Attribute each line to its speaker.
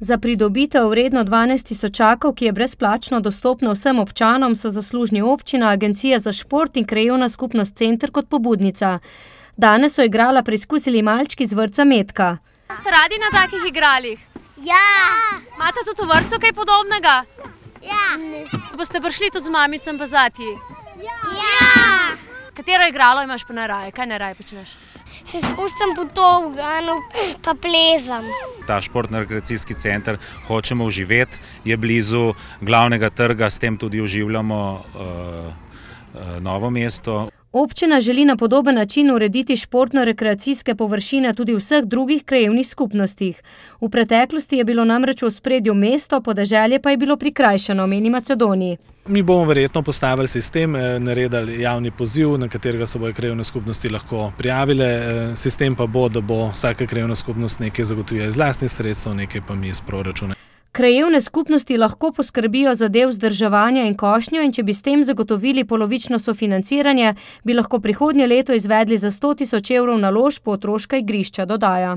Speaker 1: Za pridobitev vredno 12 tisočakov, ki je brezplačno dostopna vsem občanom, so zaslužni občina, Agencija za šport in krajevna skupnost Center kot pobudnica. Danes so igrala preizkusili malčki z vrca Metka.
Speaker 2: Ste radi na takih igralih? Ja. Imate tudi v vrcu kaj podobnega? Ja. Boste prišli tudi z mamicem pa zati? Ja. ja. Katero igralo imaš pa naraje? Kaj naraje počneš? se skušam po to v Ganu, pa plezam.
Speaker 3: Ta športno-rekreacijski center hočemo uživeti, je blizu glavnega trga, s tem tudi uživljamo uh, eh, uh, eh, novo mesto.
Speaker 1: Občina želi na podoben način urediti športno-rekreacijske površine tudi v vseh drugih krajevnih skupnostih. V preteklosti je bilo namreč v spredju mesto, podeželje pa je bilo prikrajšeno, meni Macedoniji.
Speaker 4: Mi bomo verjetno postavili sistem, eh, naredili javni poziv, na katerega se bojo krajevne skupnosti lahko prijavile. Eh, sistem pa bo, da bo vsaka krajevna skupnost nekaj zagotovila iz vlastnih sredstv, nekaj pa mi iz proračuna
Speaker 1: krajevne skupnosti lahko poskrbijo za del vzdrževanja in košnjo in če bi s tem zagotovili polovično sofinanciranje, bi lahko prihodnje leto izvedli za 100 tisoč evrov na lož po otroška igrišča, dodaja.